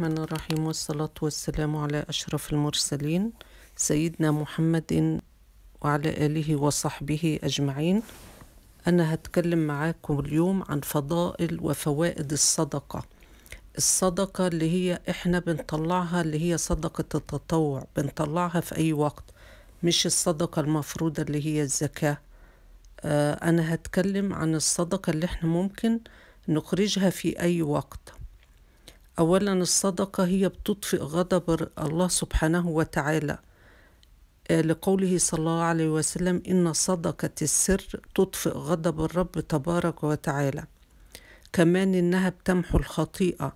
الرحمن الرحيم والصلاة والسلام على أشرف المرسلين سيدنا محمد وعلى آله وصحبه أجمعين أنا هتكلم معاكم اليوم عن فضائل وفوائد الصدقة الصدقة اللي هي إحنا بنطلعها اللي هي صدقة التطوع بنطلعها في أي وقت مش الصدقة المفروضة اللي هي الزكاة آه أنا هتكلم عن الصدقة اللي إحنا ممكن نخرجها في أي وقت أولا الصدقة هي بتطفئ غضب الله سبحانه وتعالى آه، لقوله صلى الله عليه وسلم إن صدقة السر تطفئ غضب الرب تبارك وتعالى كمان إنها بتمحو الخطيئة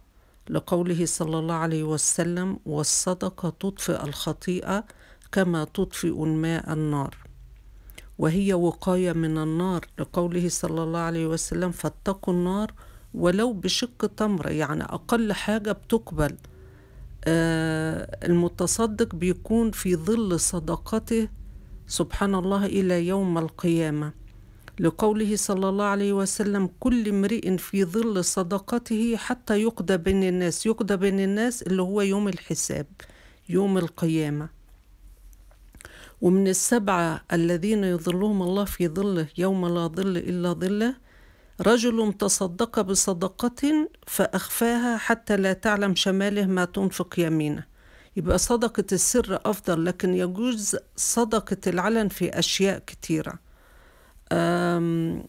لقوله صلى الله عليه وسلم والصدقة تطفئ الخطيئة كما تطفئ الماء النار وهي وقاية من النار لقوله صلى الله عليه وسلم فاتقوا النار ولو بشق تمرة يعني أقل حاجة بتقبل آه، المتصدق بيكون في ظل صدقته سبحان الله إلى يوم القيامة لقوله صلى الله عليه وسلم كل امرئ في ظل صدقته حتى يقضى بين الناس يقضى بين الناس اللي هو يوم الحساب يوم القيامة ومن السبعة الذين يظلهم الله في ظله يوم لا ظل إلا ظله رجل تصدق بصدقة فأخفاها حتى لا تعلم شماله ما تنفق يمينه يبقى صدقة السر أفضل لكن يجوز صدقة العلن في أشياء كتيرة أم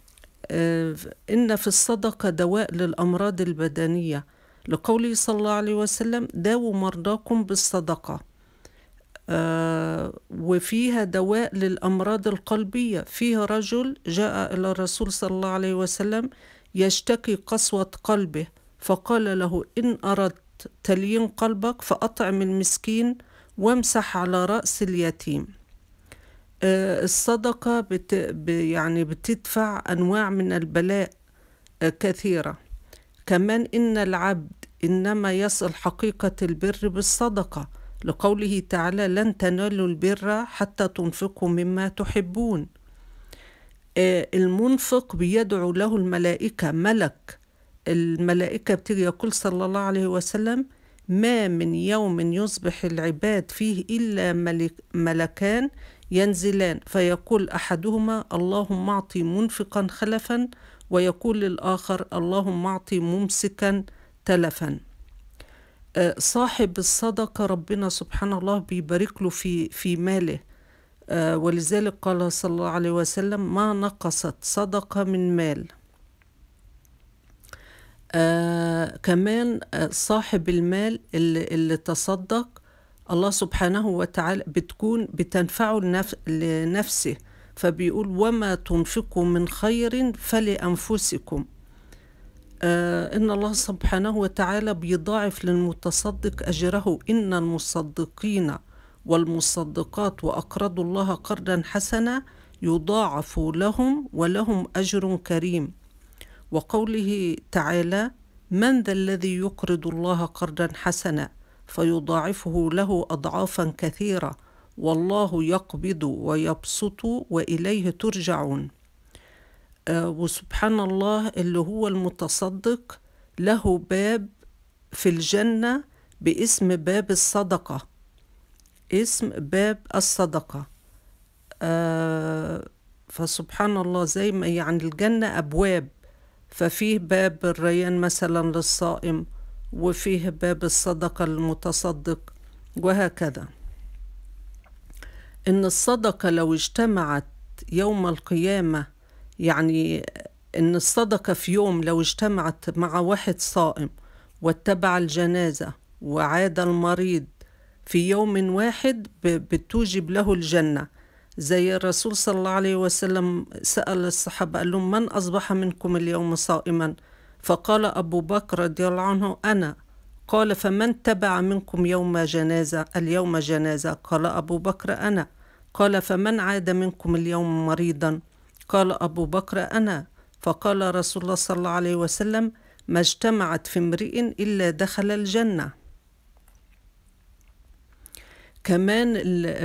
آه، إن في الصدقة دواء للأمراض البدنية لقوله صلى الله عليه وسلم داووا مرضاكم بالصدقة آه، وفيها دواء للأمراض القلبية فيها رجل جاء إلى الرسول صلى الله عليه وسلم يشتكي قسوة قلبه فقال له إن أردت تليين قلبك فأطعم المسكين وامسح على رأس اليتيم آه، الصدقة بت يعني بتدفع أنواع من البلاء آه، كثيرة كمان إن العبد إنما يصل حقيقة البر بالصدقة لقوله تعالى لن تنالوا البر حتى تنفقوا مما تحبون آه، المنفق بيدعو له الملائكة ملك الملائكة بتيجي يقول صلى الله عليه وسلم ما من يوم يصبح العباد فيه إلا ملك ملكان ينزلان فيقول أحدهما اللهم أعطي منفقا خلفا ويقول الآخر اللهم أعطي ممسكا تلفا آه، صاحب الصدقة ربنا سبحان الله بيبارك له في في ماله آه، ولذلك قال صلى الله عليه وسلم ما نقصت صدقة من مال آه كمان آه، صاحب المال اللي, اللي تصدق الله سبحانه وتعالى بتكون بتنفعه لنفسه فبيقول وما تنفقوا من خير فلأنفسكم آه، إن الله سبحانه وتعالى بيضاعف للمتصدق أجره إن المصدقين والمصدقات وأقرضوا الله قرضا حسنا يضاعف لهم ولهم أجر كريم وقوله تعالى من ذا الذي يقرض الله قرضا حسنا فيضاعفه له أضعافا كثيرة والله يقبض ويبسط وإليه ترجعون آه، وسبحان الله اللي هو المتصدق له باب في الجنة باسم باب الصدقة اسم باب الصدقة آه، فسبحان الله زي ما يعني الجنة أبواب ففيه باب الريان مثلا للصائم وفيه باب الصدقة للمتصدق وهكذا إن الصدقة لو اجتمعت يوم القيامة يعني إن الصدقة في يوم لو اجتمعت مع واحد صائم واتبع الجنازة وعاد المريض في يوم واحد بتوجب له الجنة زي الرسول صلى الله عليه وسلم سأل الصحابة قال لهم من أصبح منكم اليوم صائما فقال أبو بكر رضي الله عنه أنا قال فمن تبع منكم يوم جنازة اليوم جنازة قال أبو بكر أنا قال فمن عاد منكم اليوم مريضا قال أبو بكر أنا فقال رسول الله صلى الله عليه وسلم ما اجتمعت في امرئ إلا دخل الجنة كمان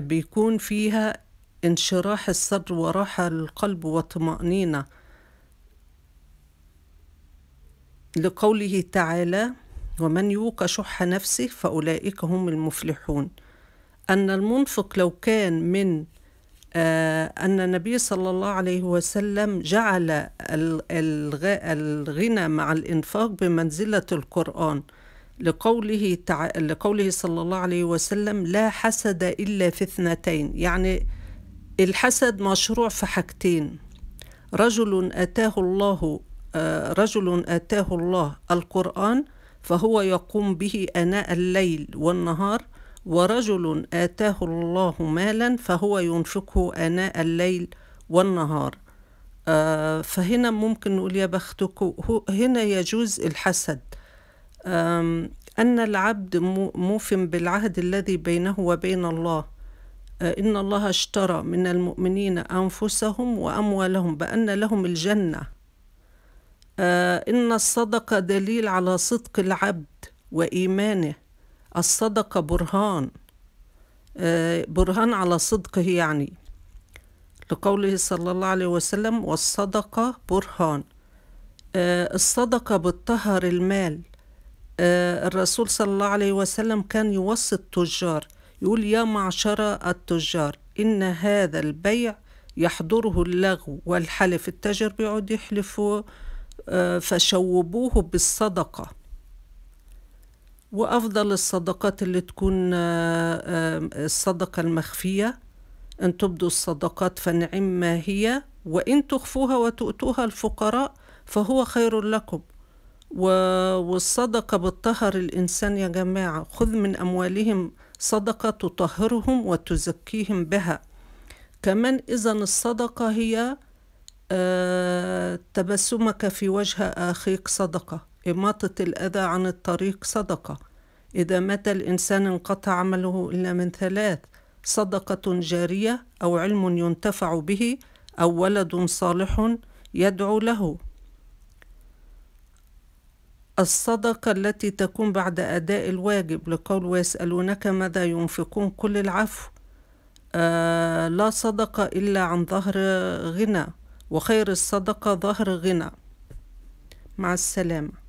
بيكون فيها انشراح الصدر وراحة القلب وطمأنينة لقوله تعالى ومن يوق شح نفسه فأولئك هم المفلحون أن المنفق لو كان من آه، أن النبي صلى الله عليه وسلم جعل الغنى مع الإنفاق بمنزلة القرآن لقوله تع... لقوله صلى الله عليه وسلم لا حسد إلا في اثنتين يعني الحسد مشروع في حاجتين رجل أتاه الله آه، رجل أتاه الله القرآن فهو يقوم به أناء الليل والنهار ورجل آتاه الله مالا فهو ينفقه آناء الليل والنهار آه فهنا ممكن نقول يا بختك هنا يجوز الحسد أن العبد موفم بالعهد الذي بينه وبين الله آه، إن الله اشترى من المؤمنين أنفسهم وأموالهم بأن لهم الجنة آه، إن الصدقة دليل على صدق العبد وإيمانه الصدقة برهان آه، برهان على صدقه يعني لقوله صلى الله عليه وسلم والصدقة برهان آه، الصدقة بتطهر المال آه، الرسول صلى الله عليه وسلم كان يوصي التجار يقول يا معشر التجار إن هذا البيع يحضره اللغو والحلف التاجر بيقعد يحلفوا فشوبوه بالصدقة وأفضل الصدقات اللي تكون آه، آه، الصدقة المخفية أن تبدوا الصدقات فنعم ما هي وإن تخفوها وتؤتوها الفقراء فهو خير لكم والصدقة بتطهر الإنسان يا جماعة خذ من أموالهم صدقة تطهرهم وتزكيهم بها كمان إذا الصدقة هي آه، تبسمك في وجه أخيك صدقة إماطة الأذى عن الطريق صدقة إذا مات الإنسان انقطع عمله إلا من ثلاث صدقة جارية أو علم ينتفع به أو ولد صالح يدعو له الصدقة التي تكون بعد أداء الواجب لقول ويسألونك ماذا ينفقون كل العفو آه لا صدقة إلا عن ظهر غنى وخير الصدقة ظهر غنى مع السلامة